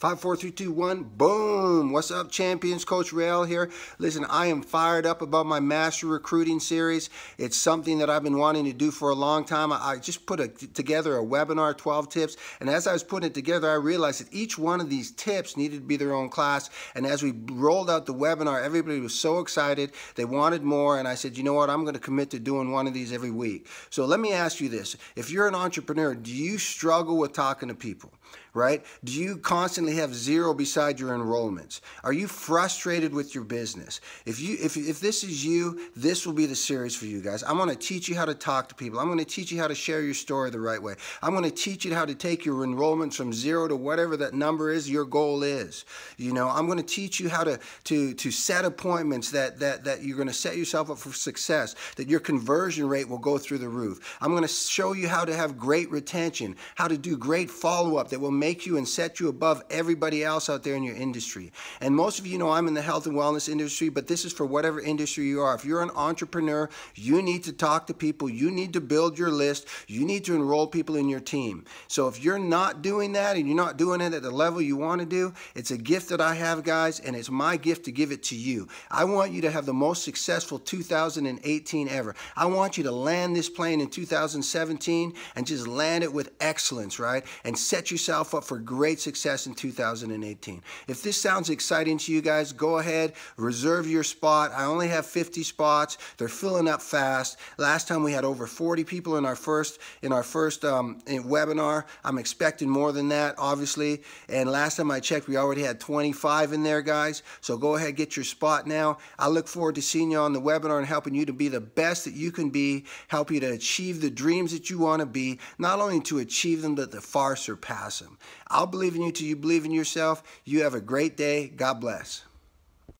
Five, four, three, two, one. Boom. What's up, champions? Coach Rail here. Listen, I am fired up about my master recruiting series. It's something that I've been wanting to do for a long time. I just put a, together a webinar, 12 tips. And as I was putting it together, I realized that each one of these tips needed to be their own class. And as we rolled out the webinar, everybody was so excited. They wanted more. And I said, you know what? I'm going to commit to doing one of these every week. So let me ask you this. If you're an entrepreneur, do you struggle with talking to people? right? Do you constantly have zero beside your enrollments? Are you frustrated with your business? If you if, if this is you, this will be the series for you guys. I'm going to teach you how to talk to people. I'm going to teach you how to share your story the right way. I'm going to teach you how to take your enrollments from zero to whatever that number is your goal is. You know, I'm going to teach you how to to to set appointments that that that you're going to set yourself up for success, that your conversion rate will go through the roof. I'm going to show you how to have great retention, how to do great follow-up that that will make you and set you above everybody else out there in your industry. And most of you know I'm in the health and wellness industry, but this is for whatever industry you are. If you're an entrepreneur, you need to talk to people, you need to build your list, you need to enroll people in your team. So if you're not doing that and you're not doing it at the level you want to do, it's a gift that I have, guys, and it's my gift to give it to you. I want you to have the most successful 2018 ever. I want you to land this plane in 2017 and just land it with excellence, right? And set yourself yourself up for great success in 2018. If this sounds exciting to you guys, go ahead, reserve your spot. I only have 50 spots. They're filling up fast. Last time we had over 40 people in our first in our first um, in eh, webinar. I'm expecting more than that, obviously. And last time I checked, we already had 25 in there, guys. So go ahead, get your spot now. I look forward to seeing you on the webinar and helping you to be the best that you can be, help you to achieve the dreams that you want to be, not only to achieve them, but to far surpass awesome. I'll believe in you till you believe in yourself. You have a great day. God bless.